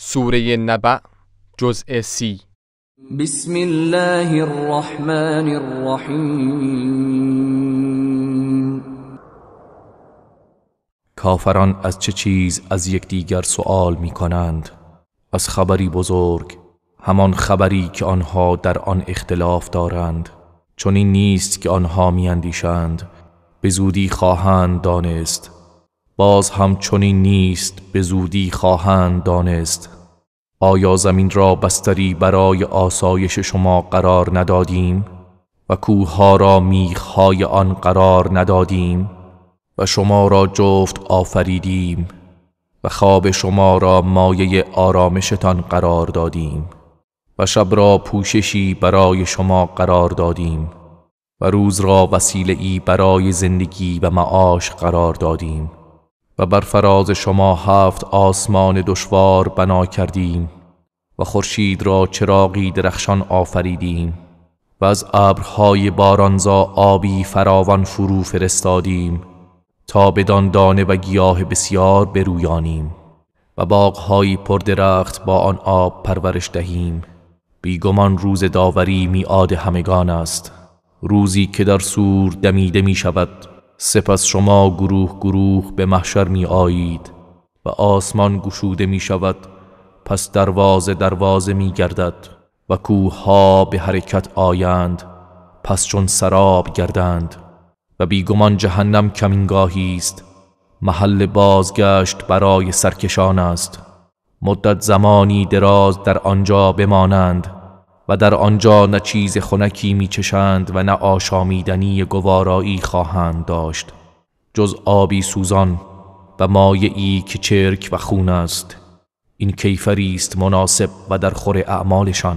سوره نبع جزء سی بسم الله الرحمن الرحیم کافران از چه چیز از دیگر سوال می کنند از خبری بزرگ همان خبری که آنها در آن اختلاف دارند چون این نیست که آنها می به زودی خواهند دانست باز همچنین نیست به زودی خواهند دانست آیا زمین را بستری برای آسایش شما قرار ندادیم و کوه‌ها را میخهای آن قرار ندادیم و شما را جفت آفریدیم و خواب شما را مایه آرامشتان قرار دادیم و شب را پوششی برای شما قرار دادیم و روز را وسیله ای برای زندگی و معاش قرار دادیم و بر فراز شما هفت آسمان دشوار بنا کردیم و خورشید را چراغی درخشان آفریدیم و از ابرهای بارانزا آبی فراوان فرو فرستادیم تا بدان دانه و گیاه بسیار برویانیم و باغهایی پردرخت با آن آب پرورش دهیم بیگمان روز داوری میعاد همگان است روزی که در سور دمیده می شود سپس شما گروه گروه به محشر می آیید و آسمان گشوده می شود پس دروازه دروازه می گردد و کوه ها به حرکت آیند پس چون سراب گردند و بیگمان جهنم کمینگاهی است محل بازگشت برای سرکشان است مدت زمانی دراز در آنجا بمانند و در آنجا نه چیز خنکی میچشند و نه آشامیدنی گوارایی خواهند داشت جز آبی سوزان و مایعی که چرک و خون است این کیفری است مناسب و در خور اعمالشان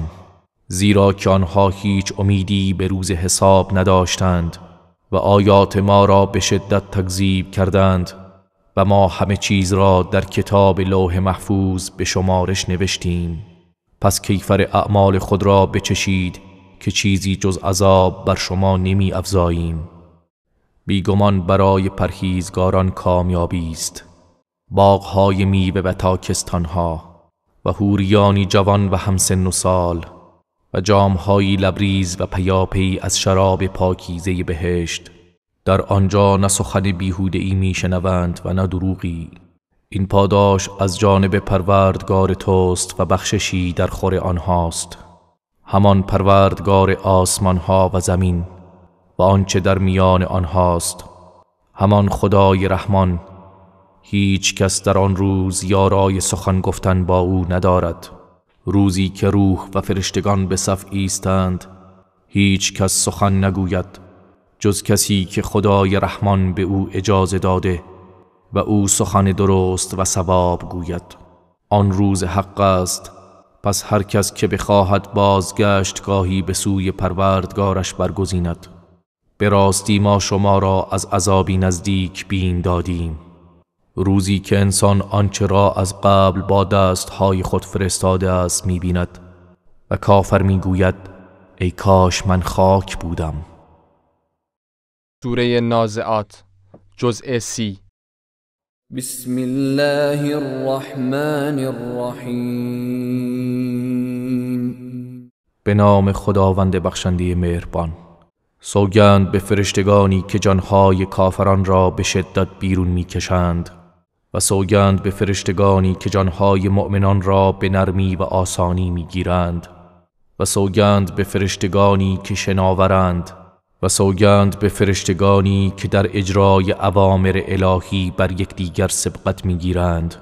زیرا که آنها هیچ امیدی به روز حساب نداشتند و آیات ما را به شدت تکذیب کردند و ما همه چیز را در کتاب لوح محفوظ به شمارش نوشتیم پس کیفر اعمال خود را بچشید که چیزی جز عذاب بر شما نمی افزاییم بیگمان برای پرهیزگاران کامیابی است باغهای میوه و تاکستانها و هوریانی جوان و همسن و سال و جامهایی لبریز و پیاپی از شراب پاکیزه بهشت در آنجا نه سخن بیهوده ای میشنوند و نه دروغی این پاداش از جانب پروردگار توست و بخششی در خور آنهاست همان پروردگار آسمانها و زمین و آنچه در میان آنهاست همان خدای رحمان هیچ کس در آن روز یارای سخن گفتن با او ندارد روزی که روح و فرشتگان به صف ایستند هیچ کس سخن نگوید جز کسی که خدای رحمان به او اجازه داده و او سخن درست و ثواب گوید آن روز حق است پس هر کس که بخواهد بازگشت گاهی به سوی پروردگارش برگزیند به راستی ما شما را از عذابی نزدیک بین دادیم روزی که انسان آنچه را از قبل با دستهای خود فرستاده است میبیند و کافر میگوید ای کاش من خاک بودم سوره نازعات جزء سی بسم الله الرحمن الرحیم به نام خداوند بخشنده مهربان سوگند به فرشتگانی که جانهای کافران را به شدت بیرون میکشند و سوگند به فرشتگانی که جانهای مؤمنان را به نرمی و آسانی میگیرند و سوگند به فرشتگانی که شناورند و سوگند به فرشتگانی که در اجرای اوامر الهی بر یکدیگر سبقت میگیرند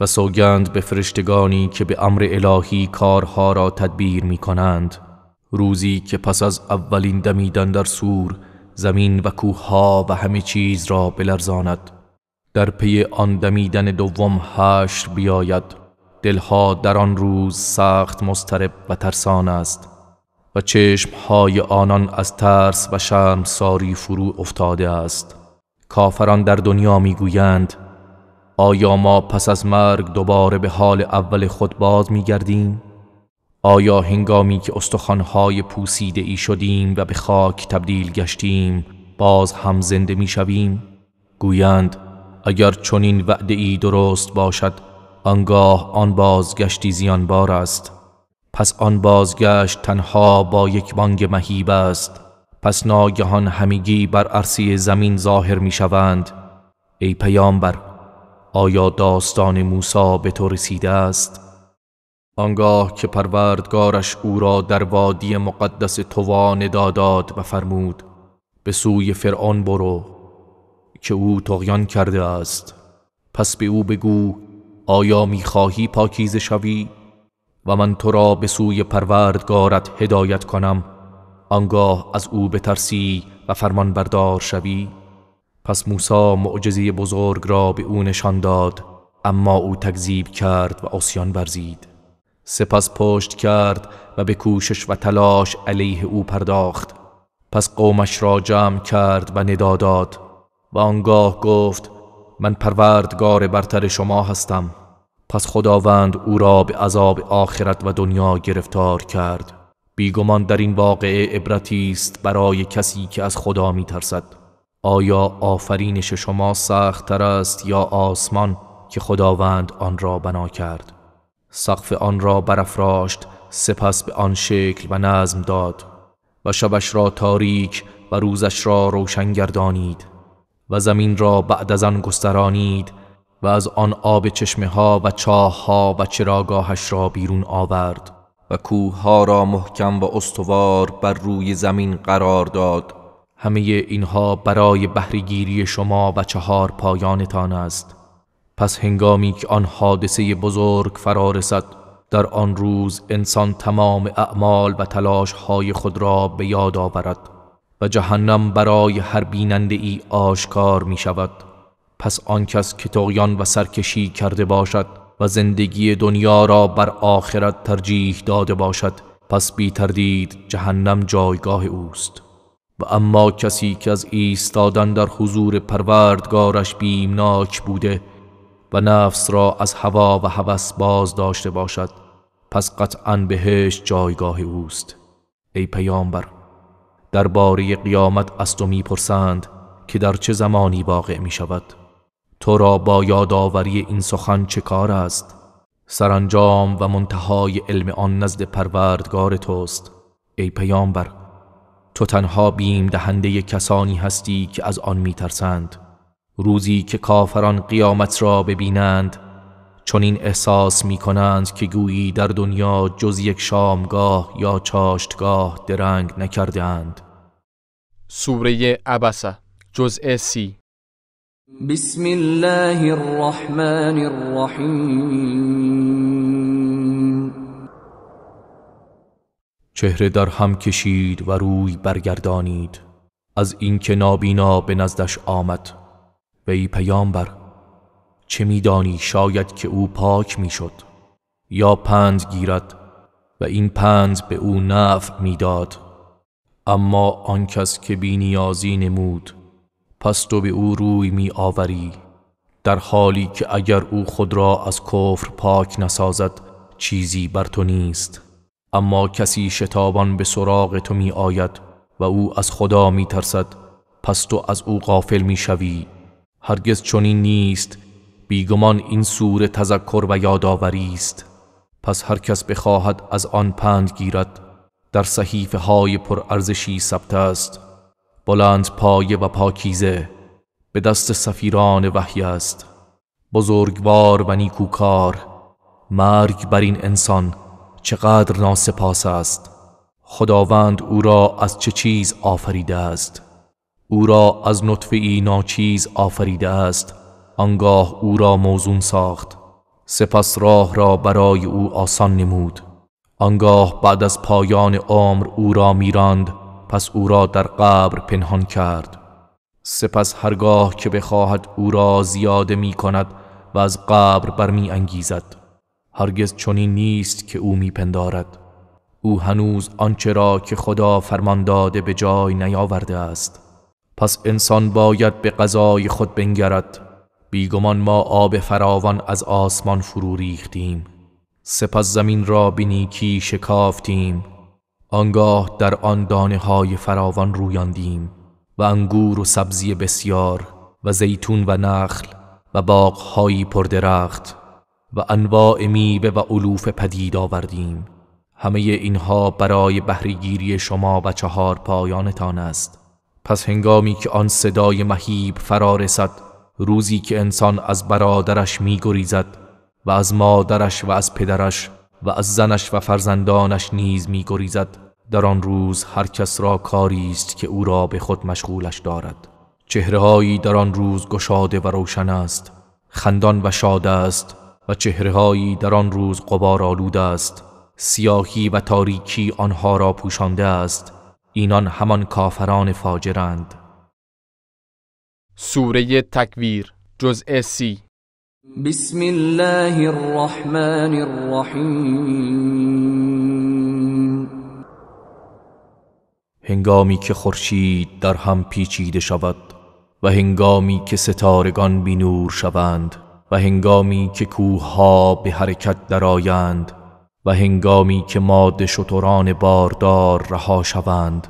و سوگند به فرشتگانی که به امر الهی کارها را تدبیر می کنند روزی که پس از اولین دمیدن در سور زمین و کوهها و همه چیز را بلرزاند در پی آن دمیدن دوم حشر بیاید دلها در آن روز سخت مسترب و ترسان است و های آنان از ترس و شرم ساری فرو افتاده است کافران در دنیا میگویند آیا ما پس از مرگ دوباره به حال اول خود باز میگردیم؟ آیا هنگامی که استخوانهای پوسیده ای شدیم و به خاک تبدیل گشتیم باز هم زنده می شویم؟ گویند اگر چنین وعده ای درست باشد آنگاه آن بازگشتی زیانبار است پس آن بازگشت تنها با یک بانگ مهیب است پس ناگهان همگی بر عرصه زمین ظاهر می شوند ای پیامبر آیا داستان موسی به تو رسیده است؟ آنگاه که پروردگارش او را در وادی مقدس توان داداد و فرمود به سوی فرعون برو که او تغیان کرده است پس به او بگو آیا میخواهی پاکیز شوی؟ و من تو را به سوی پروردگارت هدایت کنم آنگاه از او بترسی و فرمان بردار شوی پس موسی معجزه بزرگ را به او نشان داد اما او تکذیب کرد و آسیان برزید سپس پشت کرد و به کوشش و تلاش علیه او پرداخت پس قومش را جمع کرد و ندا داد و آنگاه گفت من پروردگار برتر شما هستم پس خداوند او را به عذاب آخرت و دنیا گرفتار کرد بیگمان در این واقعه عبرتی است برای کسی که از خدا می ترسد آیا آفرینش شما تر است یا آسمان که خداوند آن را بنا کرد سقف آن را برافراشت سپس به آن شکل و نظم داد و شبش را تاریک و روزش را روشن گردانید و زمین را بعد از آن گسترانید و از آن آب چشمه ها و چاه ها و چراگاهش را بیرون آورد و کوه ها را محکم و استوار بر روی زمین قرار داد همه اینها برای بهرهگیری شما و چهار پایانتان است پس هنگامی که آن حادثه بزرگ فرارسد در آن روز انسان تمام اعمال و تلاش های خود را به یاد آورد و جهنم برای هر بیننده ای آشکار می شود پس آن کس که تغیان و سرکشی کرده باشد و زندگی دنیا را بر آخرت ترجیح داده باشد پس بی تردید جهنم جایگاه اوست و اما کسی که از ایستادن در حضور پروردگارش بیمناک بوده و نفس را از هوا و هوس باز داشته باشد پس قطعا بهش جایگاه اوست ای پیامبر باری قیامت از تو میپرسند که در چه زمانی واقع می شود تو را با یادآوری این سخن چه کار است سرانجام و منتهای علم آن نزد پروردگار توست ای پیامبر تو تنها بیم دهنده کسانی هستی که از آن میترسند روزی که کافران قیامت را ببینند چون این احساس می کنند که گویی در دنیا جز یک شامگاه یا چاشتگاه درنگ نکردهاند. سوره عبسه جزء سی بسم الله الرحمن الرحیم چهره در هم کشید و روی برگردانید از اینکه نابینا به نزدش آمد و ای پیامبر چه میدانی شاید که او پاک میشد یا پند گیرد و این پند به او نفع میداد اما آن کس که بینیازی نمود پس تو به او روی می آوری در حالی که اگر او خود را از کفر پاک نسازد چیزی بر تو نیست اما کسی شتابان به سراغ تو می آید و او از خدا می ترسد پس تو از او غافل می شوی هرگز چنین نیست بیگمان این سور تذکر و یادآوری است پس هر کس بخواهد از آن پند گیرد در صحیفه های پرارزشی ثبت است بلند پایه و پاکیزه به دست سفیران وحی است بزرگوار و نیکوکار مرگ بر این انسان چقدر ناسپاس است خداوند او را از چه چیز آفریده است او را از نطفه ای ناچیز آفریده است آنگاه او را موزون ساخت سپس راه را برای او آسان نمود آنگاه بعد از پایان عمر او را میراند پس او را در قبر پنهان کرد سپس هرگاه که بخواهد او را زیاده می کند و از قبر برمی انگیزد هرگز چنین نیست که او میپندارد او هنوز آنچه را که خدا فرمان داده به جای نیاورده است پس انسان باید به قضای خود بنگرد بیگمان ما آب فراوان از آسمان فرو ریختیم سپس زمین را به شکافتیم آنگاه در آن دانه های فراوان رویاندیم و انگور و سبزی بسیار و زیتون و نخل و باغهایی پردرخت و انواع میوه و علوف پدید آوردیم همه اینها برای بهرهگیری شما و چهار پایانتان است پس هنگامی که آن صدای مهیب فرا رسد روزی که انسان از برادرش میگریزد و از مادرش و از پدرش و از زنش و فرزندانش نیز میگریزد. در آن روز هر کس را کاری است که او را به خود مشغولش دارد چهرههایی در آن روز گشاده و روشن است خندان و شاد است و چهرههایی در آن روز قبار آلود است سیاهی و تاریکی آنها را پوشانده است اینان همان کافران فاجرند سوره تکویر جزء سی بسم الله الرحمن الرحیم هنگامی که خورشید در هم پیچیده شود و هنگامی که ستارگان بینور شوند و هنگامی که ها به حرکت درآیند و هنگامی که ماده شتران باردار رها شوند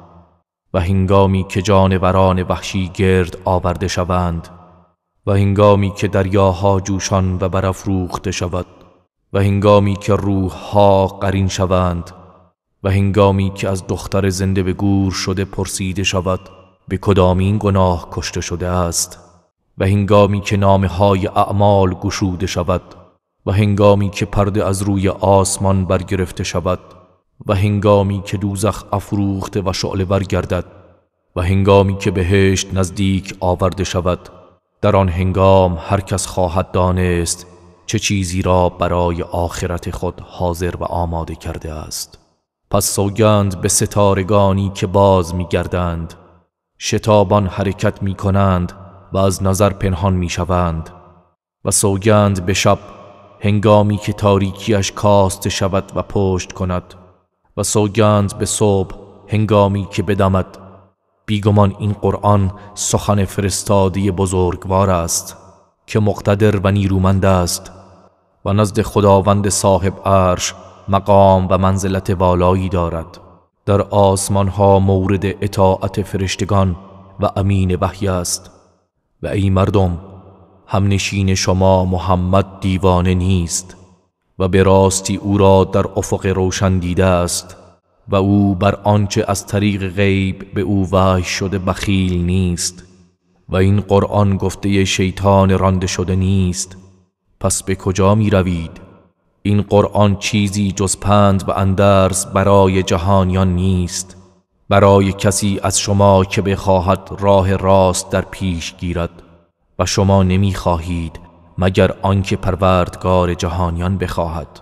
و هنگامی که جانوران وحشی گرد آورده شوند و هنگامی که دریاها جوشان و برافروخته شود و هنگامی که روح ها قرین شوند و هنگامی که از دختر زنده به گور شده پرسیده شود به کدامین گناه کشته شده است و هنگامی که نامه های اعمال گشوده شود و هنگامی که پرده از روی آسمان برگرفته شود و هنگامی که دوزخ افروخته و شعله برگردد و هنگامی که بهشت نزدیک آورده شود در آن هنگام هر کس خواهد دانست چه چیزی را برای آخرت خود حاضر و آماده کرده است پس سوگند به ستارگانی که باز می گردند شتابان حرکت می کنند و از نظر پنهان می شوند و سوگند به شب هنگامی که تاریکیش کاست شود و پشت کند و سوگند به صبح هنگامی که بدمد بیگمان این قرآن سخن فرستادی بزرگوار است که مقتدر و نیرومند است و نزد خداوند صاحب عرش مقام و منزلت والایی دارد در آسمان ها مورد اطاعت فرشتگان و امین وحی است و ای مردم همنشین شما محمد دیوانه نیست و به راستی او را در افق روشن دیده است و او بر آنچه از طریق غیب به او وای شده بخیل نیست و این قرآن گفته شیطان رانده شده نیست پس به کجا می روید؟ این قرآن چیزی جز پند و اندرس برای جهانیان نیست برای کسی از شما که بخواهد راه راست در پیش گیرد و شما نمی خواهید مگر آنکه پروردگار جهانیان بخواهد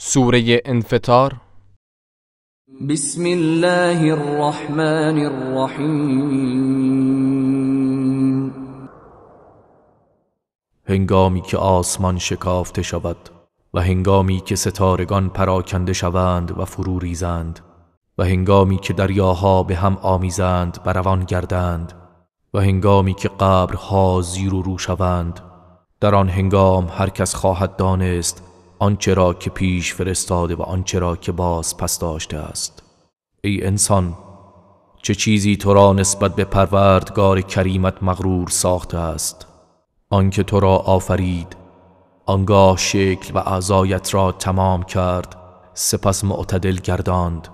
سوره انفطار بسم الله الرحمن الرحیم هنگامی که آسمان شکافته شود و هنگامی که ستارگان پراکنده شوند و فرو ریزند و هنگامی که دریاها به هم آمیزند و روان گردند و هنگامی که قبرها زیر و رو شوند در آن هنگام هر کس خواهد دانست آنچه را که پیش فرستاده و آنچه را که باز پس داشته است ای انسان چه چیزی تو را نسبت به پروردگار کریمت مغرور ساخته است آنکه تو را آفرید آنگاه شکل و اعضایت را تمام کرد سپس معتدل گرداند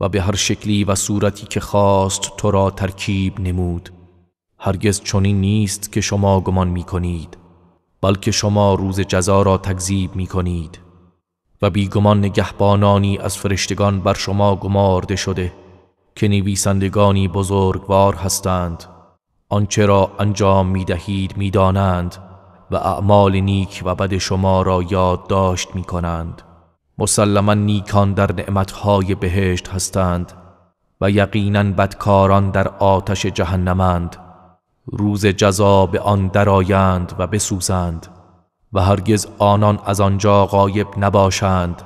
و به هر شکلی و صورتی که خواست تو را ترکیب نمود هرگز چنین نیست که شما گمان می کنید بلکه شما روز جزا را تکذیب می کنید و بیگمان نگهبانانی از فرشتگان بر شما گمارده شده که نویسندگانی بزرگوار هستند آنچه را انجام می دهید می دانند و اعمال نیک و بد شما را یادداشت می کنند مسلما نیکان در نعمتهای بهشت هستند و یقینا بدکاران در آتش جهنمند روز جزا به آن درآیند و بسوزند و هرگز آنان از آنجا غایب نباشند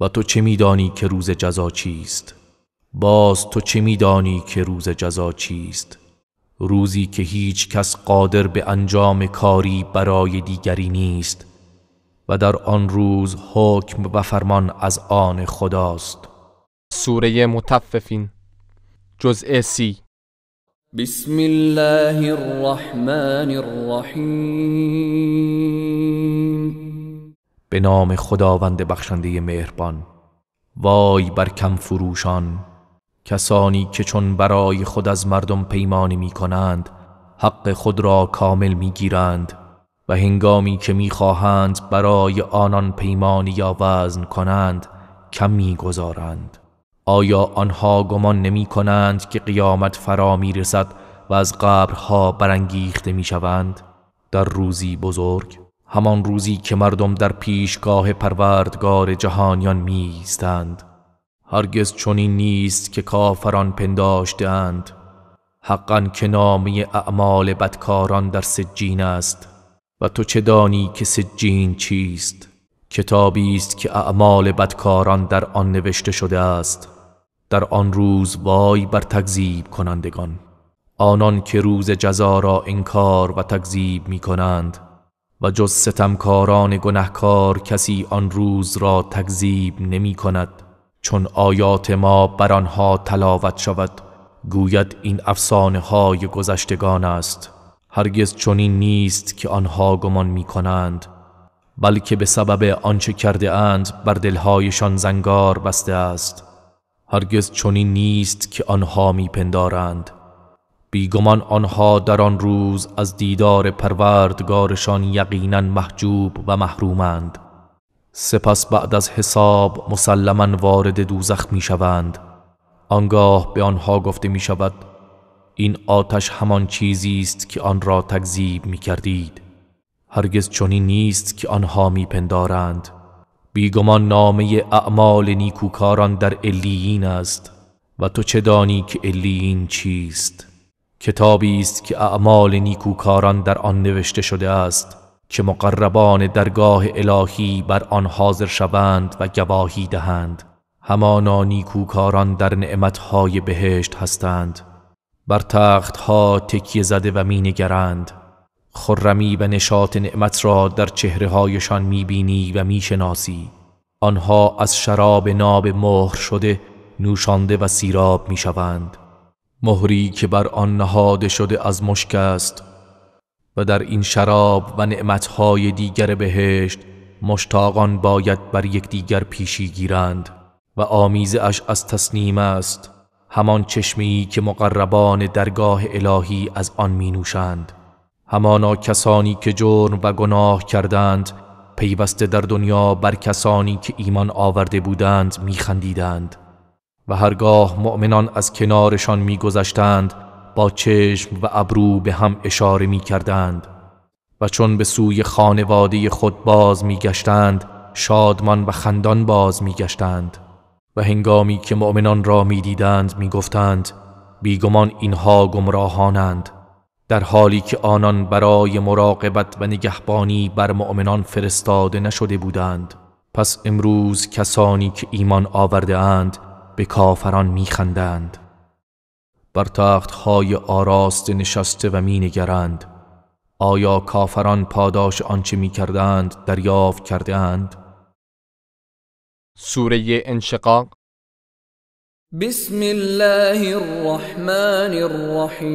و تو چه میدانی که روز جزا چیست باز تو چه میدانی که روز جزا چیست روزی که هیچ کس قادر به انجام کاری برای دیگری نیست و در آن روز حکم و فرمان از آن خداست سوره متففین جزء سی بسم الله الرحمن الرحیم به نام خداوند بخشنده مهربان وای بر کم فروشان کسانی که چون برای خود از مردم پیمانی می کنند حق خود را کامل می گیرند و هنگامی که می خواهند برای آنان پیمانی یا وزن کنند کم گذارند آیا آنها گمان نمی کنند که قیامت فرا می رسد و از قبرها برانگیخته می شوند؟ در روزی بزرگ همان روزی که مردم در پیشگاه پروردگار جهانیان می ایستند هرگز چنین نیست که کافران پنداشتند حقا که نامی اعمال بدکاران در سجین است و تو چه دانی که سجین چیست کتابی است که اعمال بدکاران در آن نوشته شده است در آن روز وای بر تکذیب کنندگان آنان که روز جزا را انکار و تکذیب می کنند و جز ستمکاران گنهکار کسی آن روز را تکذیب نمی کند چون آیات ما بر آنها تلاوت شود گوید این افسانه های گذشتگان است هرگز چنین نیست که آنها گمان می کنند بلکه به سبب آنچه کرده اند بر دلهایشان زنگار بسته است هرگز چنین نیست که آنها میپندارند بیگمان آنها در آن روز از دیدار پروردگارشان یقینا محجوب و محرومند سپس بعد از حساب مسلما وارد دوزخ میشوند آنگاه به آنها گفته می شود این آتش همان چیزی است که آن را تکذیب میکردید هرگز چنین نیست که آنها میپندارند بیگمان نامه اعمال نیکوکاران در الیین است و تو چه دانی که الیین چیست کتابی است که اعمال نیکوکاران در آن نوشته شده است که مقربان درگاه الهی بر آن حاضر شوند و گواهی دهند همانا نیکوکاران در نعمتهای بهشت هستند بر تختها تکیه زده و مینگرند خرمی و نشاط نعمت را در چهره هایشان میبینی و میشناسی آنها از شراب ناب مهر شده نوشانده و سیراب میشوند مهری که بر آن نهاده شده از مشک است و در این شراب و های دیگر بهشت مشتاقان باید بر یک دیگر پیشی گیرند و آمیزه اش از تسنیم است همان چشمی که مقربان درگاه الهی از آن می نوشند همانا کسانی که جرم و گناه کردند پیوسته در دنیا بر کسانی که ایمان آورده بودند میخندیدند و هرگاه مؤمنان از کنارشان میگذشتند با چشم و ابرو به هم اشاره میکردند و چون به سوی خانواده خود باز میگشتند شادمان و خندان باز میگشتند و هنگامی که مؤمنان را میدیدند میگفتند بیگمان اینها گمراهانند در حالی که آنان برای مراقبت و نگهبانی بر مؤمنان فرستاده نشده بودند پس امروز کسانی که ایمان آورده اند به کافران میخندند بر تخت تختهای آراست نشسته و مینگرند آیا کافران پاداش آنچه میکردند دریافت کرده اند؟ سوره انشقاق بسم الله الرحمن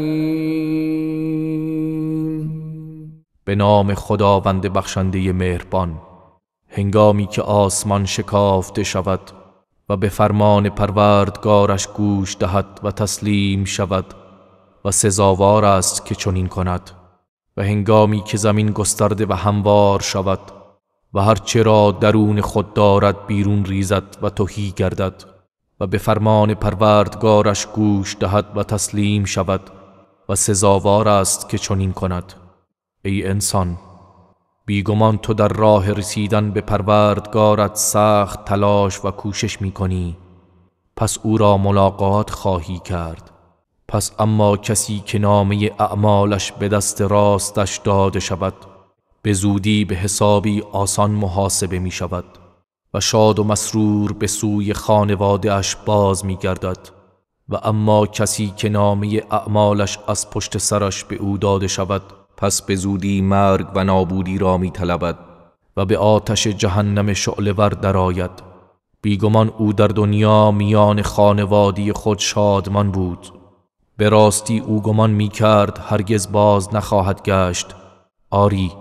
الرحیم به نام خداوند بخشنده مهربان هنگامی که آسمان شکافته شود و به فرمان پروردگارش گوش دهد و تسلیم شود و سزاوار است که چنین کند و هنگامی که زمین گسترده و هموار شود و هرچه را درون خود دارد بیرون ریزد و توهی گردد و به فرمان پروردگارش گوش دهد و تسلیم شود و سزاوار است که چنین کند ای انسان بیگمان تو در راه رسیدن به پروردگارت سخت تلاش و کوشش می کنی پس او را ملاقات خواهی کرد پس اما کسی که نامه اعمالش به دست راستش داده شود به زودی به حسابی آسان محاسبه می شود و شاد و مسرور به سوی خانواده اش باز می گردد و اما کسی که نامه اعمالش از پشت سرش به او داده شود پس به زودی مرگ و نابودی را می طلبد و به آتش جهنم در درآید بیگمان او در دنیا میان خانوادی خود شادمان بود به راستی او گمان می کرد هرگز باز نخواهد گشت آری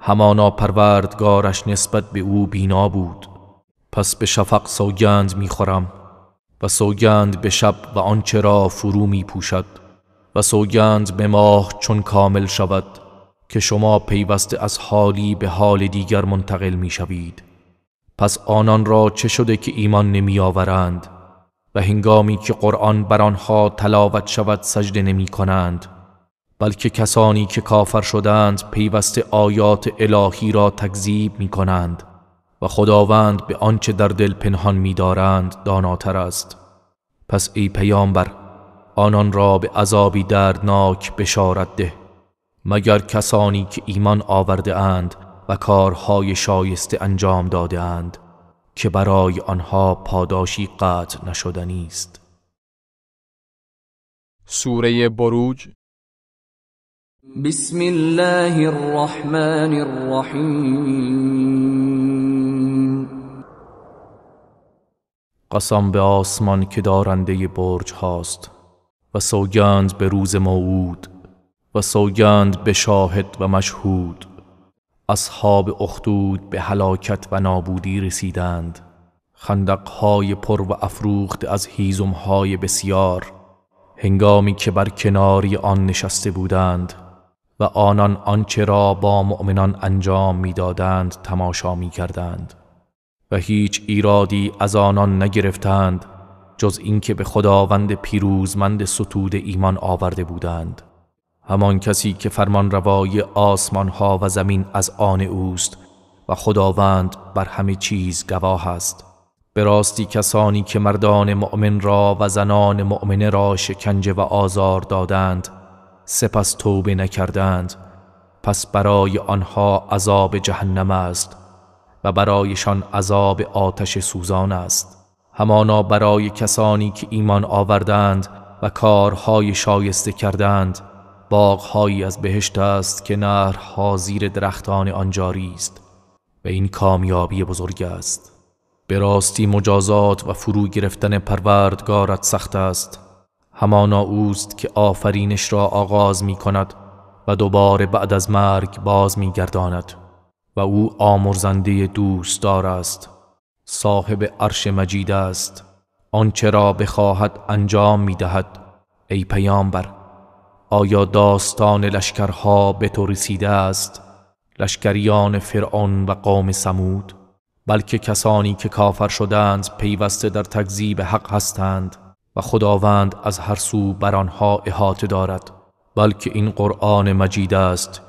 همانا پروردگارش نسبت به او بینا بود پس به شفق سوگند میخورم و سوگند به شب و آنچه را فرو می پوشد و سوگند به ماه چون کامل شود که شما پیوسته از حالی به حال دیگر منتقل می شوید. پس آنان را چه شده که ایمان نمی آورند و هنگامی که قرآن بر آنها تلاوت شود سجده نمی کنند بلکه کسانی که کافر شدند پیوسته آیات الهی را تکذیب می کنند و خداوند به آنچه در دل پنهان می‌دارند داناتر است پس ای پیامبر آنان را به عذابی دردناک بشارت ده مگر کسانی که ایمان آورده اند و کارهای شایسته انجام داده اند که برای آنها پاداشی قطع نشدنی است سوره بروج بسم الله الرحمن الرحیم قسم به آسمان که دارنده برج هاست و سوگند به روز موعود و سوگند به شاهد و مشهود اصحاب اخدود به هلاکت و نابودی رسیدند خندقهای پر و افروخت از هیزمهای بسیار هنگامی که بر کناری آن نشسته بودند و آنان آنچه را با مؤمنان انجام میدادند تماشا می کردند. و هیچ ایرادی از آنان نگرفتند جز اینکه به خداوند پیروزمند ستود ایمان آورده بودند همان کسی که فرمان روای آسمان ها و زمین از آن اوست و خداوند بر همه چیز گواه است به راستی کسانی که مردان مؤمن را و زنان مؤمنه را شکنجه و آزار دادند سپس توبه نکردند پس برای آنها عذاب جهنم است و برایشان عذاب آتش سوزان است همانا برای کسانی که ایمان آوردند و کارهای شایسته کردند باغهایی از بهشت است که نهر زیر درختان آنجاری است و این کامیابی بزرگ است به راستی مجازات و فرو گرفتن پروردگارت سخت است همانا اوست که آفرینش را آغاز می کند و دوباره بعد از مرگ باز می گرداند و او آمرزنده دوستدار است صاحب عرش مجید است آنچه را بخواهد انجام می دهد ای پیامبر آیا داستان لشکرها به تو رسیده است لشکریان فرعون و قوم سمود بلکه کسانی که کافر شدند پیوسته در تکذیب حق هستند و خداوند از هر سو بر آنها احاطه دارد بلکه این قرآن مجید است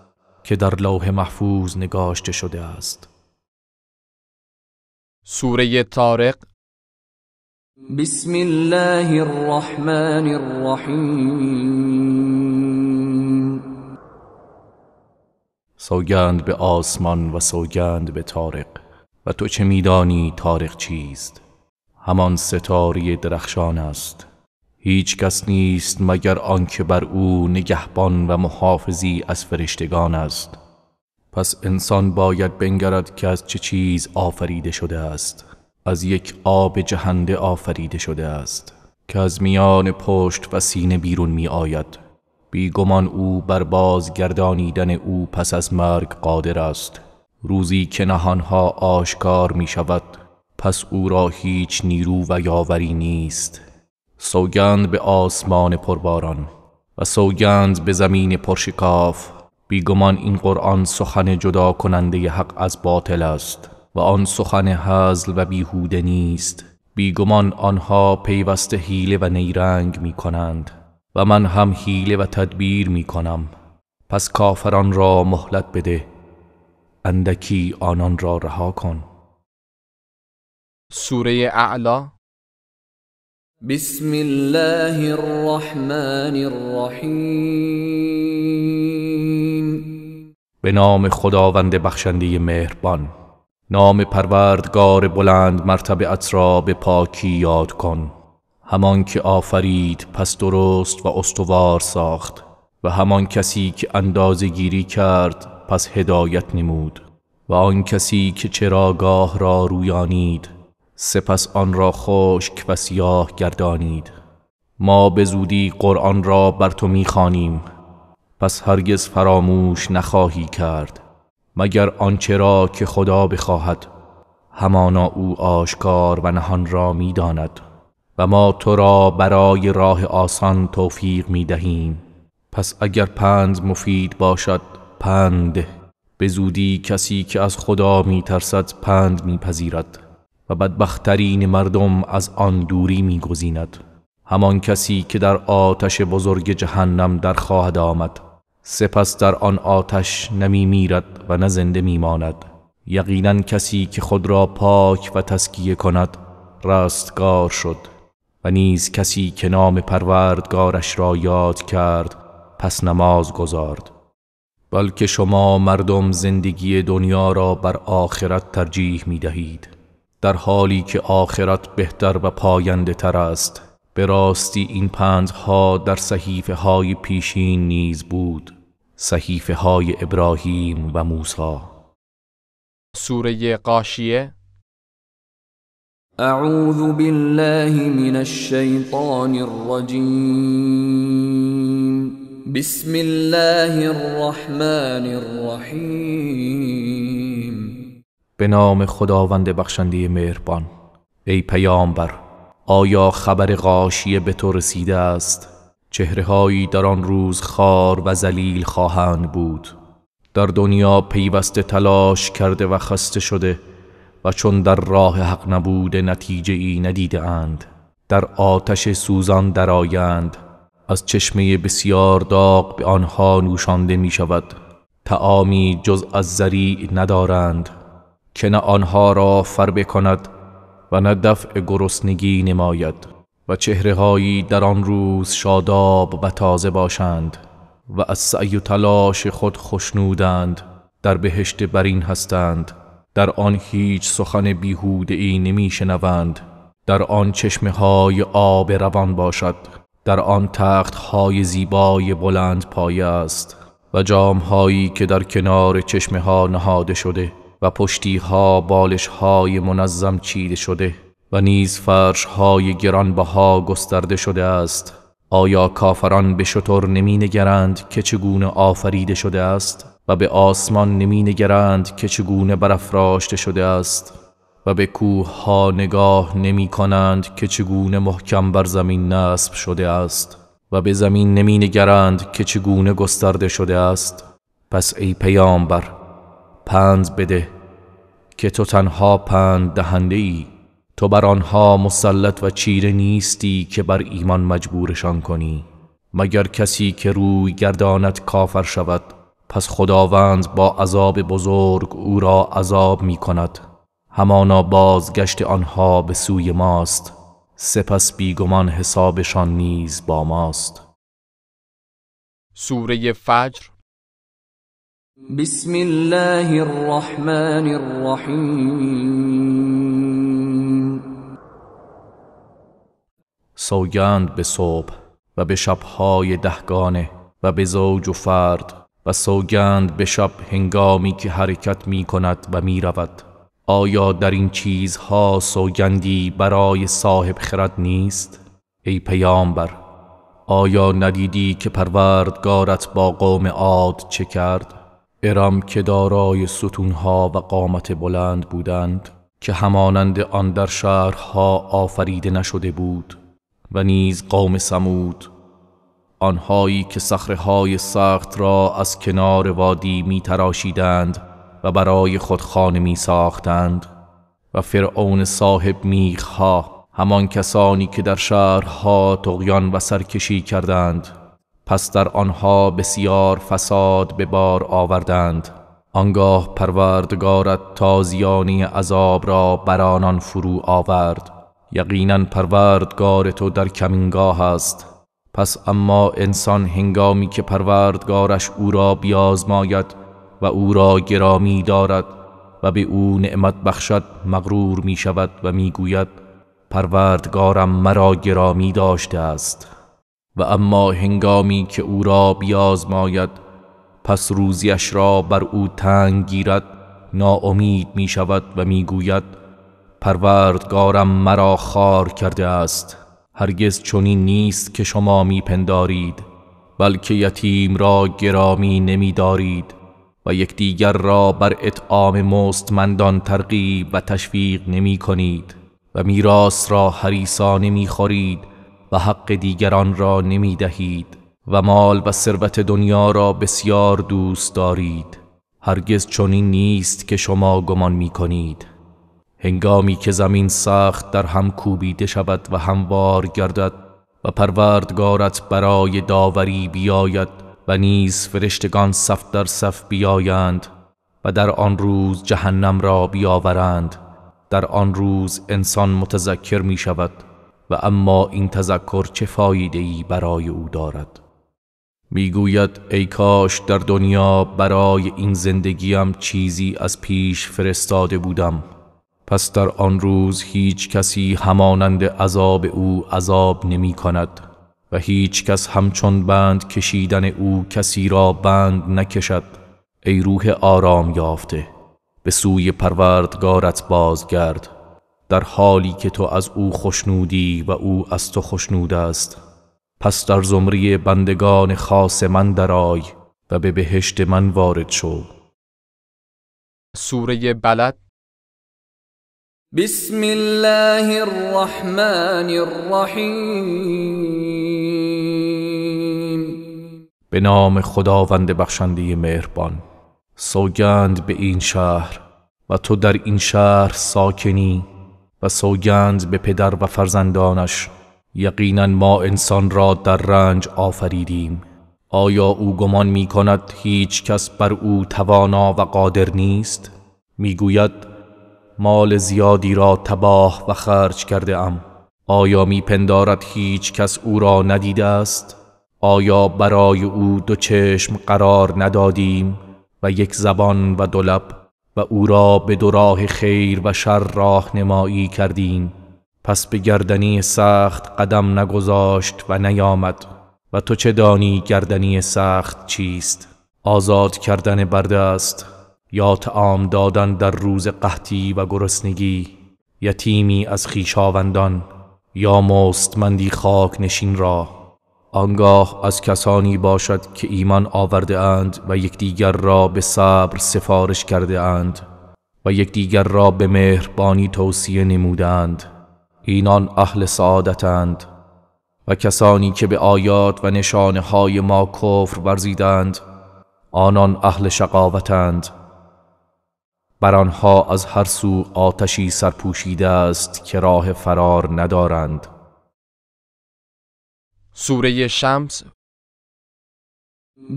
که در لوح محفوظ نگاشته شده است سوره تارق بسم الله الرحمن الرحیم سوگند به آسمان و سوگند به تارق و تو چه میدانی تارق چیست همان ستاری درخشان است هیچ کس نیست مگر آنکه بر او نگهبان و محافظی از فرشتگان است پس انسان باید بنگرد که از چه چیز آفریده شده است از یک آب جهنده آفریده شده است که از میان پشت و سینه بیرون می آید بیگمان او بر بازگردانیدن او پس از مرگ قادر است روزی که نهانها آشکار می شود پس او را هیچ نیرو و یاوری نیست سوگند به آسمان پرباران و سوگند به زمین پرشکاف بیگمان این قرآن سخن جدا کننده حق از باطل است و آن سخن حزل و بیهوده نیست بیگمان آنها پیوسته حیله و نیرنگ می کنند و من هم حیله و تدبیر می کنم پس کافران را مهلت بده اندکی آنان را رها کن سوره اعلا بسم الله الرحمن الرحیم به نام خداوند بخشنده مهربان نام پروردگار بلند مرتبه را به پاکی یاد کن همان که آفرید پس درست و استوار ساخت و همان کسی که اندازه گیری کرد پس هدایت نمود و آن کسی که چراگاه را رویانید سپس آن را خشک و سیاه گردانید ما به زودی قرآن را بر تو میخوانیم پس هرگز فراموش نخواهی کرد مگر آنچه را که خدا بخواهد همانا او آشکار و نهان را میداند و ما تو را برای راه آسان توفیق می دهیم پس اگر پند مفید باشد پند به زودی کسی که از خدا می ترسد پند می پذیرد و بدبختترین مردم از آن دوری میگزیند همان کسی که در آتش بزرگ جهنم در خواهد آمد سپس در آن آتش نمی میرد و نه زنده می ماند یقینا کسی که خود را پاک و تسکیه کند رستگار شد و نیز کسی که نام پروردگارش را یاد کرد پس نماز گذارد بلکه شما مردم زندگی دنیا را بر آخرت ترجیح می دهید در حالی که آخرت بهتر و پاینده تر است به راستی این پندها در صحیفه های پیشین نیز بود صحیفه های ابراهیم و موسی سوره قاشیه اعوذ بالله من الشیطان الرجیم بسم الله الرحمن الرحیم به نام خداوند بخشنده مهربان ای پیامبر آیا خبر غاشیه به تو رسیده است هایی در آن روز خار و ذلیل خواهند بود در دنیا پیوسته تلاش کرده و خسته شده و چون در راه حق نبود نتیجه ای ندیده اند. در آتش سوزان درآیند از چشمه بسیار داغ به آنها نوشانده می شود تعامی جز از ذریع ندارند که نه آنها را فر بکند و نه دفع گرسنگی نماید و چهره هایی در آن روز شاداب و تازه باشند و از سعی و تلاش خود خشنودند در بهشت برین هستند در آن هیچ سخن بیهوده ای نمی شنوند. در آن چشمه های آب روان باشد در آن تخت های زیبای بلند پایه است و جام هایی که در کنار چشمه ها نهاده شده و پشتیها های منظم چیده شده و نیز فرش های فرشهای بها گسترده شده است آیا کافران به شطور نمی نگرند که چگونه آفریده شده است و به آسمان نمی نگرند که چگونه برافراشته شده است و به کوه ها نگاه نمی کنند که چگونه محکم بر زمین نصب شده است و به زمین نمی نگرند که چگونه گسترده شده است پس ای پیامبر پند بده که تو تنها پند دهنده ای تو بر آنها مسلط و چیره نیستی که بر ایمان مجبورشان کنی مگر کسی که روی گردانت کافر شود پس خداوند با عذاب بزرگ او را عذاب می کند همانا بازگشت آنها به سوی ماست سپس بیگمان حسابشان نیز با ماست سوره فجر بسم الله الرحمن الرحیم سوگند به صبح و به شبهای دهگانه و به زوج و فرد و سوگند به شب هنگامی که حرکت می کند و می رود آیا در این چیزها سوگندی برای صاحب خرد نیست؟ ای پیامبر آیا ندیدی که پروردگارت با قوم عاد چه کرد؟ ارم که دارای ستونها و قامت بلند بودند که همانند آن در شهرها آفریده نشده بود و نیز قوم سمود آنهایی که صخرههای سخت را از کنار وادی می تراشیدند و برای خود خانه می ساختند و فرعون صاحب میخها همان کسانی که در شهرها تغیان و سرکشی کردند پس در آنها بسیار فساد به بار آوردند آنگاه پروردگارت تازیانی عذاب را بر آنان فرو آورد یقینا پروردگار تو در کمینگاه است پس اما انسان هنگامی که پروردگارش او را بیازماید و او را گرامی دارد و به او نعمت بخشد مغرور می شود و می گوید پروردگارم مرا گرامی داشته است و اما هنگامی که او را بیازماید پس روزیش را بر او تنگ گیرد ناامید می شود و می گوید پروردگارم مرا خار کرده است هرگز چنین نیست که شما می پندارید بلکه یتیم را گرامی نمی دارید و دیگر را بر اطعام مستمندان ترغیب و تشویق نمی کنید و میراس را حریصانه می خورید و حق دیگران را نمی دهید و مال و ثروت دنیا را بسیار دوست دارید هرگز چنین نیست که شما گمان می کنید هنگامی که زمین سخت در هم کوبیده شود و هموار گردد و پروردگارت برای داوری بیاید و نیز فرشتگان صف در صف بیایند و در آن روز جهنم را بیاورند در آن روز انسان متذکر می شود و اما این تذکر چه فایده ای برای او دارد میگوید ای کاش در دنیا برای این زندگیم چیزی از پیش فرستاده بودم پس در آن روز هیچ کسی همانند عذاب او عذاب نمی کند و هیچ کس همچون بند کشیدن او کسی را بند نکشد ای روح آرام یافته به سوی پروردگارت بازگرد در حالی که تو از او خوشنودی و او از تو خشنود است پس در زمری بندگان خاص من در آی و به بهشت من وارد شو سوره بلد بسم الله الرحمن الرحیم به نام خداوند بخشنده مهربان سوگند به این شهر و تو در این شهر ساکنی و سوگند به پدر و فرزندانش یقینا ما انسان را در رنج آفریدیم آیا او گمان می کند هیچ کس بر او توانا و قادر نیست؟ میگوید مال زیادی را تباه و خرج کرده ام آیا میپندارد هیچ کس او را ندیده است؟ آیا برای او دو چشم قرار ندادیم و یک زبان و دو لب؟ و او را به دو راه خیر و شر راه نمایی کردیم پس به گردنی سخت قدم نگذاشت و نیامد و تو چه دانی گردنی سخت چیست آزاد کردن برده است یا تعام دادن در روز قحطی و گرسنگی یتیمی از خیشاوندان یا مستمندی خاک نشین را آنگاه از کسانی باشد که ایمان آورده اند و یکدیگر را به صبر سفارش کرده اند و یکدیگر را به مهربانی توصیه نمودند اینان اهل سعادتند و کسانی که به آیات و نشانه های ما کفر ورزیدند آنان اهل شقاوتند بر آنها از هر سو آتشی سرپوشیده است که راه فرار ندارند سوره شمس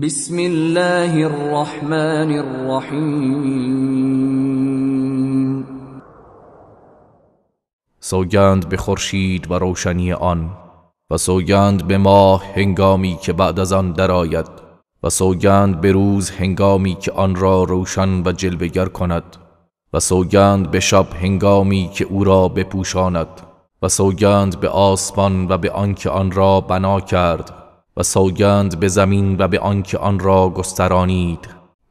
بسم الله الرحمن الرحیم سوگند به خورشید و روشنی آن و سوگند به ماه هنگامی که بعد از آن درآید و سوگند به روز هنگامی که آن را روشن و جلوگر کند و سوگند به شب هنگامی که او را بپوشاند و سوگند به آسمان و به آنکه آن را بنا کرد و سوگند به زمین و به آنکه آن را گسترانید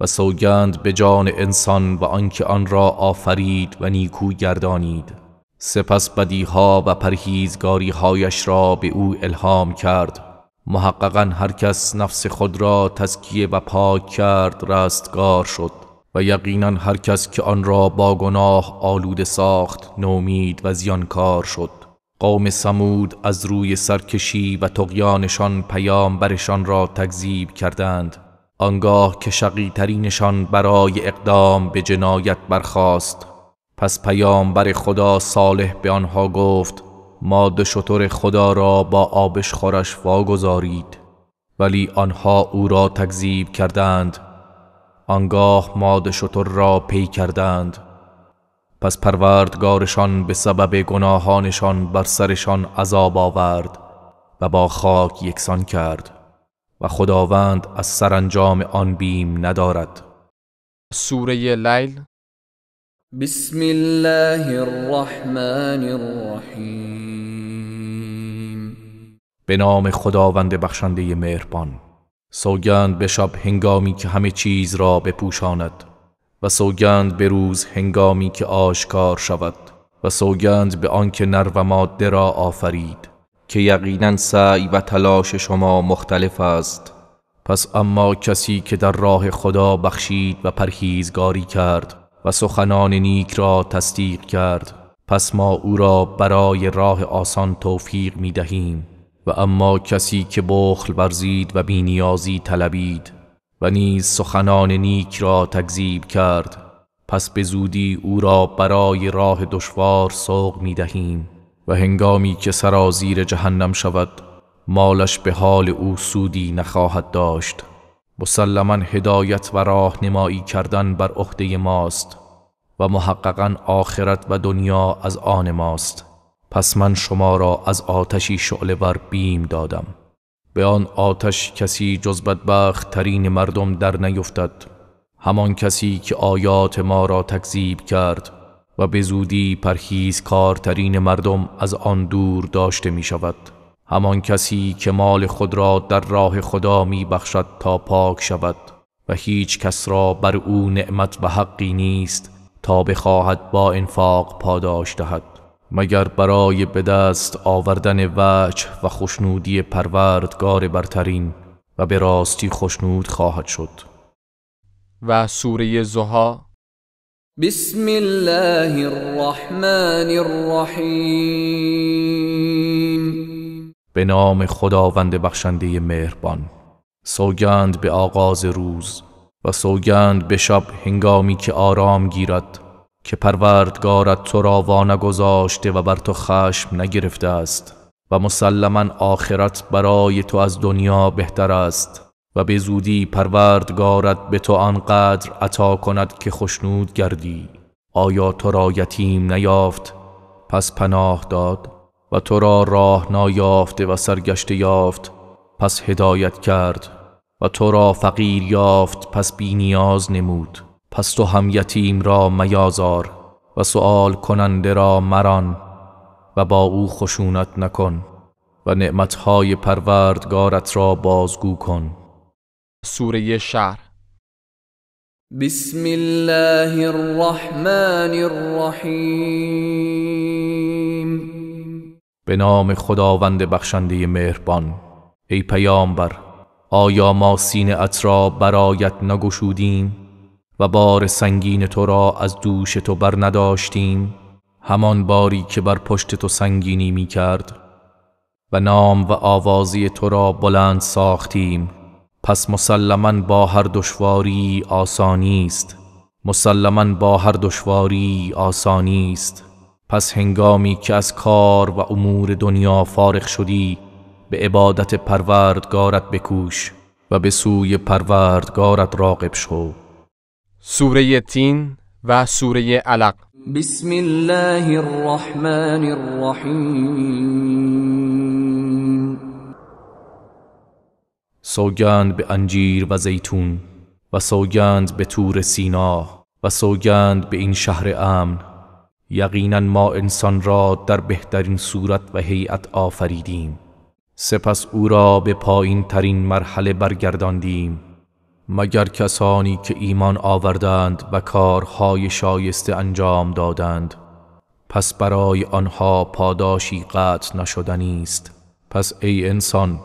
و سوگند به جان انسان و آنکه آن را آفرید و نیکو گردانید سپس بدیها و پرهیزگاری هایش را به او الهام کرد محققا هر کس نفس خود را تزکیه و پاک کرد رستگار شد و یقینا هر کس که آن را با گناه آلوده ساخت نومید و زیانکار شد قوم سمود از روی سرکشی و تقیانشان پیام برشان را تکذیب کردند آنگاه که شقی ترینشان برای اقدام به جنایت برخاست پس پیام بر خدا صالح به آنها گفت ما دو شطور خدا را با آبش خورش واگذارید ولی آنها او را تکذیب کردند آنگاه ماد شطور را پی کردند پس پروردگارشان به سبب گناهانشان بر سرشان عذاب آورد و با خاک یکسان کرد و خداوند از سرانجام آن بیم ندارد سوره لیل بسم الله الرحمن الرحیم به نام خداوند بخشنده مهربان سوگند به شب هنگامی که همه چیز را بپوشاند و سوگند به روز هنگامی که آشکار شود و سوگند به آنکه نر و ماده را آفرید که یقینا سعی و تلاش شما مختلف است پس اما کسی که در راه خدا بخشید و پرهیزگاری کرد و سخنان نیک را تصدیق کرد پس ما او را برای راه آسان توفیق می دهیم و اما کسی که بخل ورزید و بینیازی طلبید و نیز سخنان نیک را تکذیب کرد پس به زودی او را برای راه دشوار سوق می دهیم و هنگامی که سرازیر جهنم شود مالش به حال او سودی نخواهد داشت مسلما هدایت و راهنمایی کردن بر عهده ماست و محققا آخرت و دنیا از آن ماست پس من شما را از آتشی شعله بیم دادم به آن آتش کسی جز بدبخت ترین مردم در نیفتد همان کسی که آیات ما را تکذیب کرد و به زودی پرهیز کارترین مردم از آن دور داشته می شود همان کسی که مال خود را در راه خدا می بخشد تا پاک شود و هیچ کس را بر او نعمت و حقی نیست تا بخواهد با انفاق پاداش دهد مگر برای به دست آوردن وجه و خوشنودی پروردگار برترین و به راستی خوشنود خواهد شد و سوره زها بسم الله الرحمن الرحیم به نام خداوند بخشنده مهربان سوگند به آغاز روز و سوگند به شب هنگامی که آرام گیرد که پروردگارت تو را گذاشته و بر تو خشم نگرفته است و مسلما آخرت برای تو از دنیا بهتر است و به زودی پروردگارت به تو آنقدر عطا کند که خشنود گردی آیا تو را یتیم نیافت پس پناه داد و تو را راه نایافته و سرگشته یافت پس هدایت کرد و تو را فقیر یافت پس بینیاز نمود پس تو هم یتیم را میازار و سؤال کننده را مران و با او خشونت نکن و نعمتهای پروردگارت را بازگو کن سوره شهر بسم الله الرحمن الرحیم به نام خداوند بخشنده مهربان ای پیامبر آیا ما سینه را برایت نگشودیم و بار سنگین تو را از دوش تو بر نداشتیم همان باری که بر پشت تو سنگینی می کرد و نام و آوازی تو را بلند ساختیم پس مسلما با هر دشواری آسانی است مسلما با هر دشواری آسانی است پس هنگامی که از کار و امور دنیا فارغ شدی به عبادت پروردگارت بکوش و به سوی پروردگارت راقب شو سوره تین و سوره علق بسم الله الرحمن الرحیم سوگند به انجیر و زیتون و سوگند به تور سینا و سوگند به این شهر امن یقینا ما انسان را در بهترین صورت و هیئت آفریدیم سپس او را به پایین ترین مرحله برگرداندیم مگر کسانی که ایمان آوردند و کارهای شایسته انجام دادند پس برای آنها پاداشی قطع نشدنی است پس ای انسان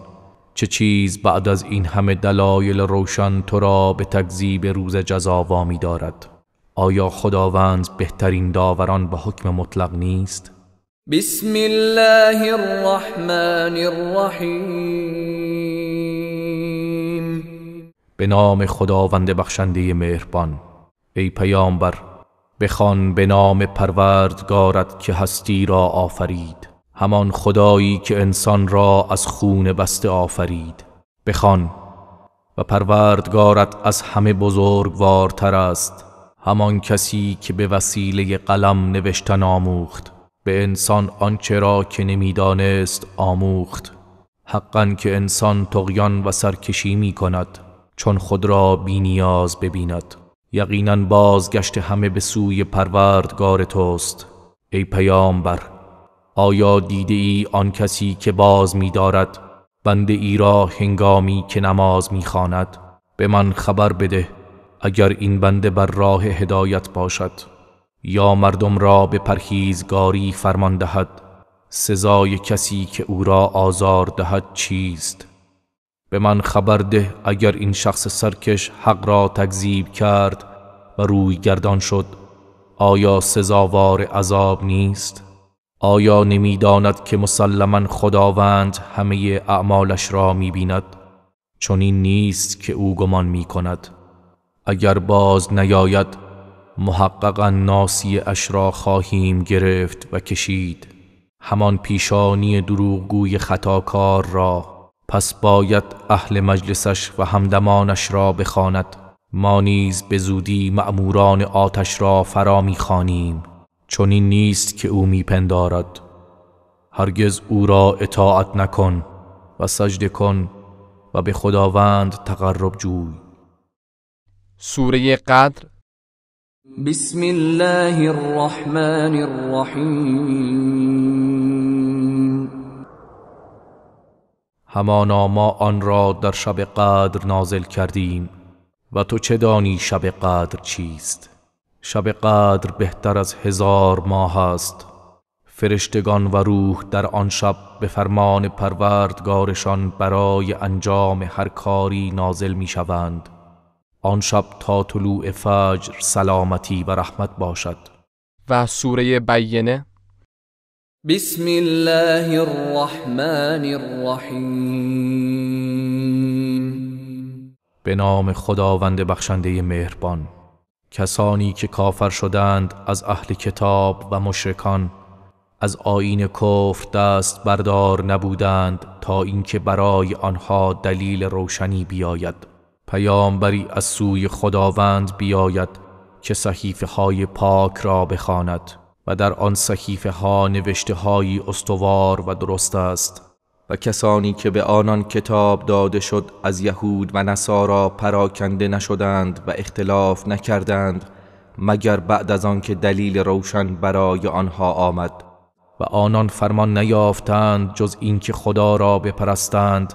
چه چیز بعد از این همه دلایل روشن تو را به تکذیب روز جزا وامی دارد آیا خداوند بهترین داوران به حکم مطلق نیست بسم الله الرحمن الرحیم به نام خداوند بخشنده مهربان ای پیامبر بخوان به نام پروردگارت که هستی را آفرید همان خدایی که انسان را از خون بسته آفرید بخوان و پروردگارت از همه بزرگوارتر است همان کسی که به وسیله قلم نوشتن آموخت به انسان آنچه را که نمیدانست آموخت حقا که انسان تغیان و سرکشی می کند چون خود را بینیاز ببیند یقینا بازگشت همه به سوی پروردگار توست ای پیامبر آیا دیده ای آن کسی که باز می دارد بنده ای را هنگامی که نماز می خاند به من خبر بده اگر این بنده بر راه هدایت باشد یا مردم را به پرهیزگاری فرمان دهد سزای کسی که او را آزار دهد چیست به من خبر ده اگر این شخص سرکش حق را تکذیب کرد و روی گردان شد آیا سزاوار عذاب نیست؟ آیا نمیداند که مسلما خداوند همه اعمالش را میبیند؟ چون این نیست که او گمان می کند. اگر باز نیاید محققا ناسی اش را خواهیم گرفت و کشید همان پیشانی دروغگوی خطاکار را پس باید اهل مجلسش و همدمانش را بخواند ما نیز به زودی مأموران آتش را فرا میخوانیم چون این نیست که او میپندارد هرگز او را اطاعت نکن و سجده کن و به خداوند تقرب جوی سوره قدر بسم الله الرحمن الرحیم همانا ما آن را در شب قدر نازل کردیم و تو چه دانی شب قدر چیست شب قدر بهتر از هزار ماه است فرشتگان و روح در آن شب به فرمان پروردگارشان برای انجام هر کاری نازل می شوند. آن شب تا طلوع فجر سلامتی و رحمت باشد و سوره بینه بسم الله الرحمن الرحیم به نام خداوند بخشنده مهربان کسانی که کافر شدند از اهل کتاب و مشرکان از آین کفر دست بردار نبودند تا اینکه برای آنها دلیل روشنی بیاید پیامبری از سوی خداوند بیاید که صحیفه های پاک را بخواند و در آن صحیفه ها نوشته های استوار و درست است و کسانی که به آنان کتاب داده شد از یهود و نصارا پراکنده نشدند و اختلاف نکردند مگر بعد از آنکه دلیل روشن برای آنها آمد و آنان فرمان نیافتند جز اینکه خدا را بپرستند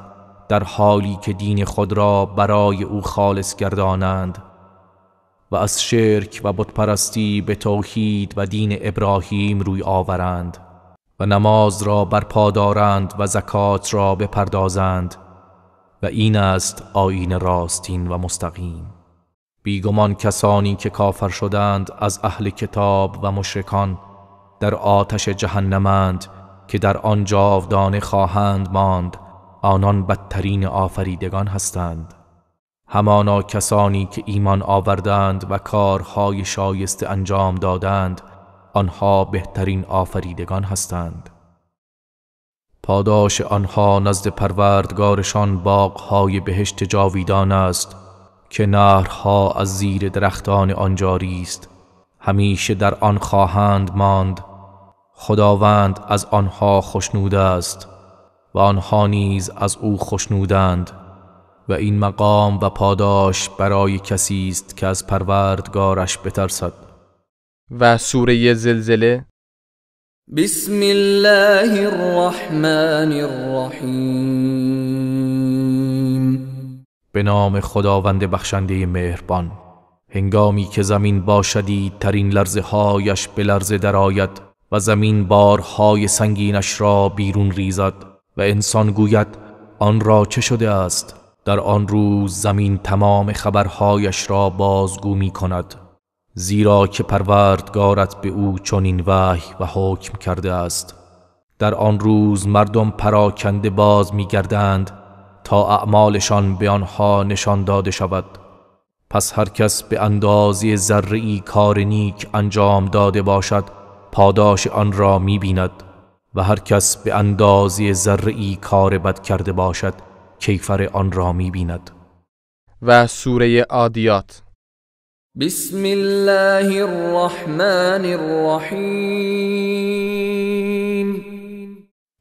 در حالی که دین خود را برای او خالص گردانند و از شرک و بتپرستی به توحید و دین ابراهیم روی آورند و نماز را برپا دارند و زکات را بپردازند و این است آین راستین و مستقیم بیگمان کسانی که کافر شدند از اهل کتاب و مشرکان در آتش جهنمند که در آن جاودانه خواهند ماند آنان بدترین آفریدگان هستند همانا کسانی که ایمان آوردند و کارهای شایسته انجام دادند آنها بهترین آفریدگان هستند پاداش آنها نزد پروردگارشان باغهای بهشت جاویدان است که نهرها از زیر درختان آنجاری است همیشه در آن خواهند ماند خداوند از آنها خشنود است و آنها نیز از او خشنودند و این مقام و پاداش برای کسی است که از پروردگارش بترسد و سوره زلزله بسم الله الرحمن الرحیم به نام خداوند بخشنده مهربان هنگامی که زمین با شدیدترین لرزه هایش به لرزه درآید و زمین بارهای سنگینش را بیرون ریزد و انسان گوید آن را چه شده است در آن روز زمین تمام خبرهایش را بازگو می کند زیرا که پروردگارت به او چنین وحی و حکم کرده است در آن روز مردم پراکنده باز می گردند تا اعمالشان به آنها نشان داده شود پس هر کس به اندازه ذره کار نیک انجام داده باشد پاداش آن را می بیند و هر کس به اندازه ذره کار بد کرده باشد کیفر آن را می بیند و سوره آدیات بسم الله الرحمن الرحیم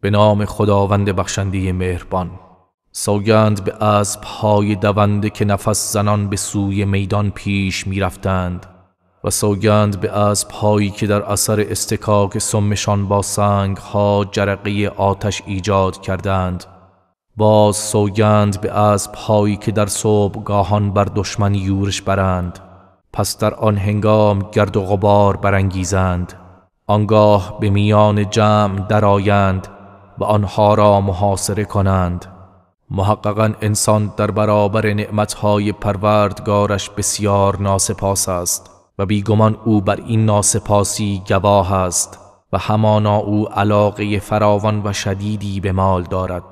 به نام خداوند بخشنده مهربان سوگند به اسب پای دونده که نفس زنان به سوی میدان پیش می رفتند و سوگند به اسب پایی که در اثر استکاک سمشان با سنگ ها جرقه آتش ایجاد کردند باز سوگند به اسب هایی که در صبح گاهان بر دشمن یورش برند پس در آن هنگام گرد و غبار برانگیزند آنگاه به میان جمع درآیند و آنها را محاصره کنند محققا انسان در برابر نعمتهای پروردگارش بسیار ناسپاس است و بیگمان او بر این ناسپاسی گواه است و همانا او علاقه فراوان و شدیدی به مال دارد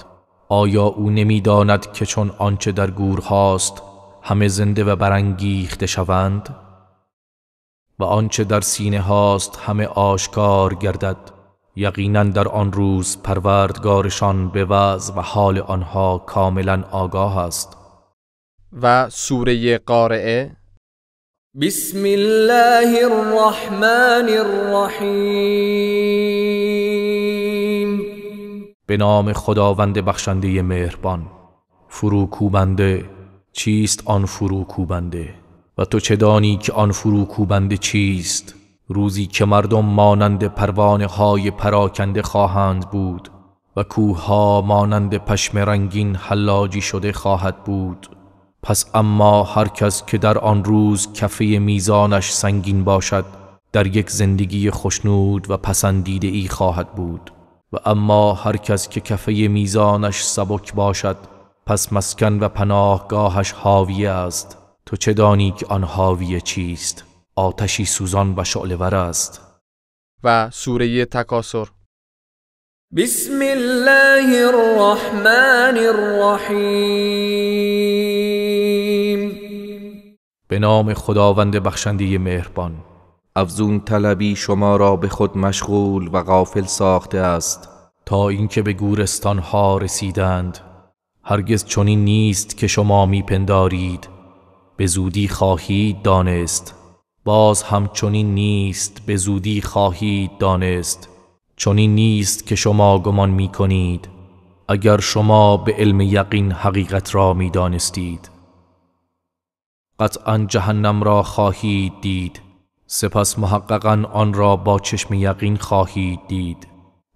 آیا او نمیداند که چون آنچه در گور هاست همه زنده و برانگیخته شوند و آنچه در سینه هاست همه آشکار گردد یقینا در آن روز پروردگارشان به وضع و حال آنها کاملا آگاه است و سوره قارعه بسم الله الرحمن الرحیم به نام خداوند بخشنده مهربان فرو چیست آن فرو کوبنده و تو چه دانی که آن فرو کوبنده چیست روزی که مردم مانند پروانه های پراکنده خواهند بود و کوه ها مانند پشم رنگین حلاجی شده خواهد بود پس اما هر کس که در آن روز کفه میزانش سنگین باشد در یک زندگی خشنود و پسندیده ای خواهد بود و اما هر کس که کفه میزانش سبک باشد پس مسکن و پناهگاهش حاویه است تو چه دانی که آن حاویه چیست آتشی سوزان و شعلور است و سوره تکاسر بسم الله الرحمن الرحیم به نام خداوند بخشنده مهربان افزون طلبی شما را به خود مشغول و غافل ساخته است تا اینکه به گورستان ها رسیدند هرگز چنین نیست که شما میپندارید به زودی خواهید دانست باز هم چنین نیست به زودی خواهید دانست چنین نیست که شما گمان می کنید اگر شما به علم یقین حقیقت را میدانستید. دانستید قطعا جهنم را خواهید دید سپس محققا آن را با چشم یقین خواهید دید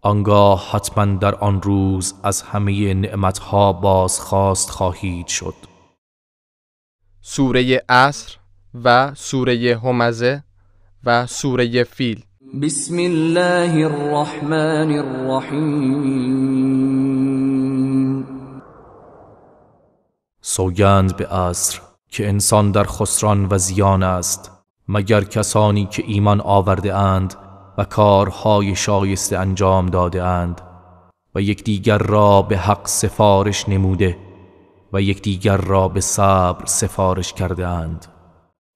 آنگاه حتما در آن روز از همه نعمتها بازخواست خواهید شد سوره عصر و سوره همزه و سوره فیل بسم الله الرحمن الرحیم سوگند به عصر که انسان در خسران و زیان است مگر کسانی که ایمان آورده اند و کارهای شایسته انجام داده اند و یکدیگر را به حق سفارش نموده و یکدیگر را به صبر سفارش کرده اند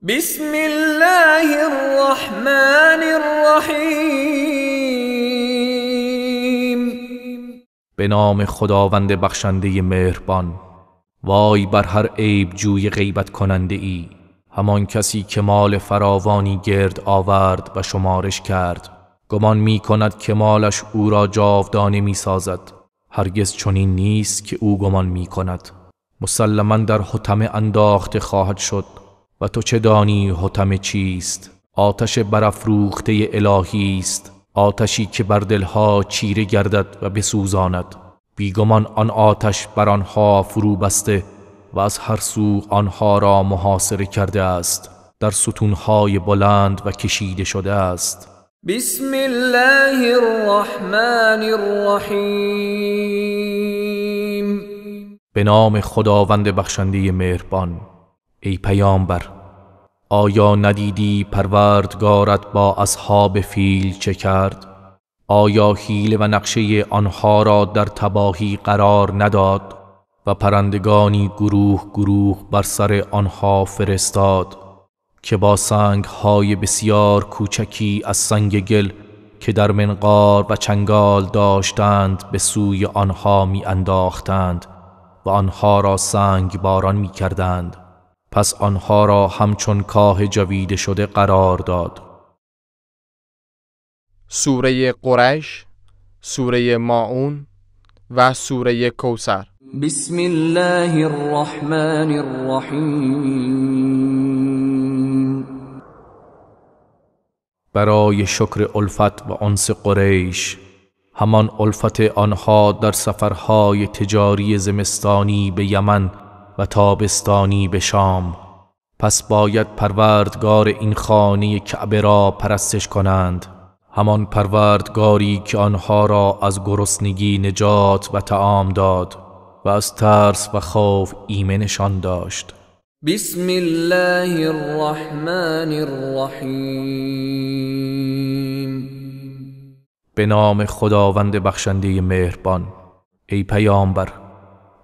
بسم الله الرحمن الرحیم به نام خداوند بخشنده مهربان وای بر هر عیب جوی غیبت کننده ای همان کسی که مال فراوانی گرد آورد و شمارش کرد گمان می کند که مالش او را جاودانه می سازد هرگز چنین نیست که او گمان می کند مسلما در حتم انداخته خواهد شد و تو چه دانی حتم چیست آتش برافروخته الهی است آتشی که بر دلها چیره گردد و بسوزاند بیگمان آن آتش بر آنها فرو بسته و از هر سو آنها را محاصره کرده است در ستونهای بلند و کشیده شده است بسم الله الرحمن الرحیم به نام خداوند بخشنده مهربان ای پیامبر آیا ندیدی پروردگارت با اصحاب فیل چه کرد؟ آیا حیل و نقشه آنها را در تباهی قرار نداد؟ و پرندگانی گروه گروه بر سر آنها فرستاد که با سنگ های بسیار کوچکی از سنگ گل که در منقار و چنگال داشتند به سوی آنها می انداختند و آنها را سنگ باران می کردند. پس آنها را همچون کاه جویده شده قرار داد. سوره قرش سوره ماعون، و سوره کوسر بسم الله الرحمن الرحیم برای شکر الفت و انس قریش همان الفت آنها در سفرهای تجاری زمستانی به یمن و تابستانی به شام پس باید پروردگار این خانه کعبه را پرستش کنند همان پروردگاری که آنها را از گرسنگی نجات و تعام داد و از ترس و خوف ایمنشان داشت بسم الله الرحمن الرحیم به نام خداوند بخشنده مهربان ای پیامبر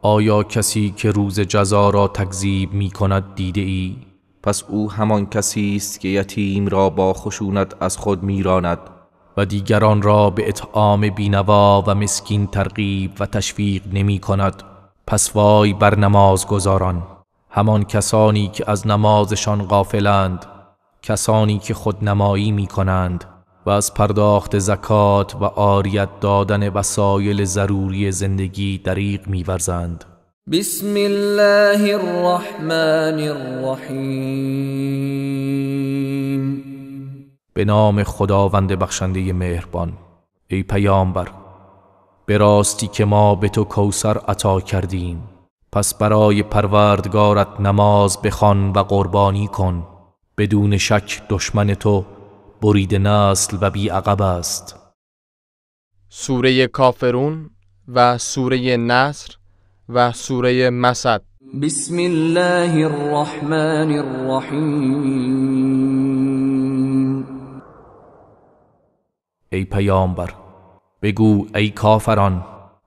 آیا کسی که روز جزا را تکذیب می کند دیده ای؟ پس او همان کسی است که یتیم را با خشونت از خود میراند و دیگران را به اطعام بینوا و مسکین ترغیب و تشویق نمی کند پس وای بر نماز گذاران همان کسانی که از نمازشان غافلند کسانی که خودنمایی می کنند و از پرداخت زکات و آریت دادن وسایل ضروری زندگی دریغ ورزند. بسم الله الرحمن الرحیم به نام خداوند بخشنده مهربان ای پیامبر به راستی که ما به تو کوسر عطا کردیم پس برای پروردگارت نماز بخوان و قربانی کن بدون شک دشمن تو برید نسل و بی عقب است سوره کافرون و سوره نصر و سوره مسد بسم الله الرحمن الرحیم ای پیامبر بگو ای کافران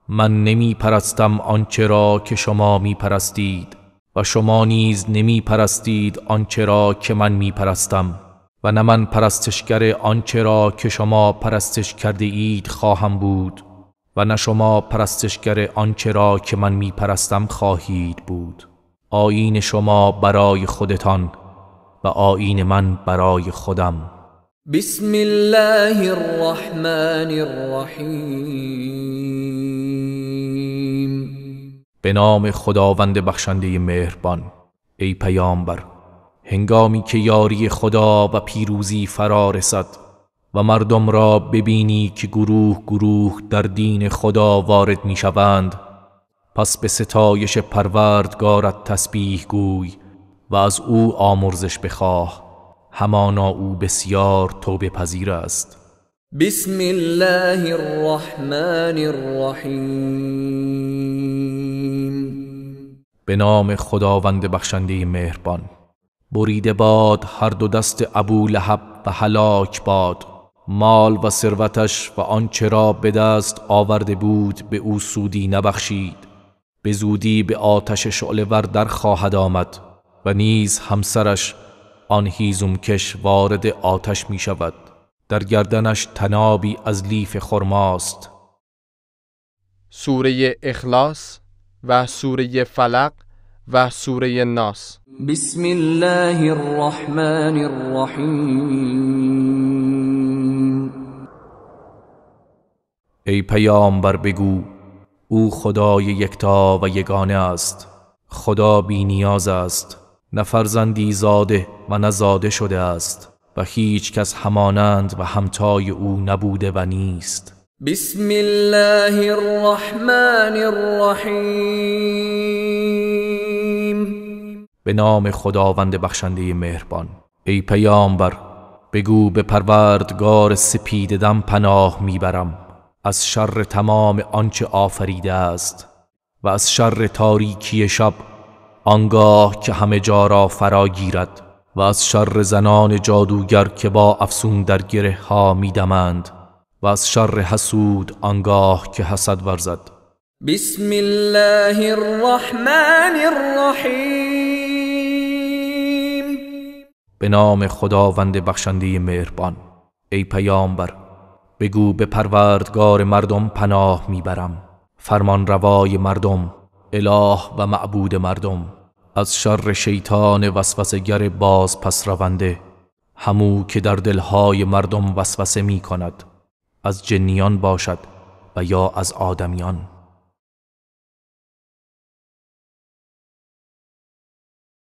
من نمی پرستم آنچه را که شما می پرستید و شما نیز نمی پرستید آنچه را که من می پرستم و نه من پرستشگر آنچه را که شما پرستش کرده اید خواهم بود و نه شما پرستشگر آنچه را که من می پرستم خواهید بود آین شما برای خودتان و آین من برای خودم بسم الله الرحمن الرحیم به نام خداوند بخشنده مهربان ای پیامبر هنگامی که یاری خدا و پیروزی فرا رسد و مردم را ببینی که گروه گروه در دین خدا وارد می شوند پس به ستایش پروردگارت تسبیح گوی و از او آمرزش بخواه همانا او بسیار توبه پذیر است بسم الله الرحمن الرحیم به نام خداوند بخشنده مهربان برید باد هر دو دست ابو لحب و هلاک باد مال و ثروتش و آنچه را به دست آورده بود به او سودی نبخشید به زودی به آتش شعلور در خواهد آمد و نیز همسرش آن هیزم کش وارد آتش می شود در گردنش تنابی از لیف خرماست سوره اخلاص و سوره فلق و سوره ناس بسم الله الرحمن الرحیم ای پیامبر بگو او خدای یکتا و یگانه است خدا بی نیاز است نه فرزندی زاده و نه زاده شده است و هیچ کس همانند و همتای او نبوده و نیست بسم الله الرحمن الرحیم به نام خداوند بخشنده مهربان ای پیامبر بگو به پروردگار سپید دم پناه میبرم از شر تمام آنچه آفریده است و از شر تاریکی شب آنگاه که همه جا را فرا گیرد و از شر زنان جادوگر که با افسون در گره ها میدمند و از شر حسود آنگاه که حسد ورزد بسم الله الرحمن الرحیم به نام خداوند بخشنده مهربان ای پیامبر بگو به پروردگار مردم پناه میبرم فرمان روای مردم اله و معبود مردم از شر شیطان وسوسگر باز پس رونده همو که در دلهای مردم وسوسه می کند از جنیان باشد و یا از آدمیان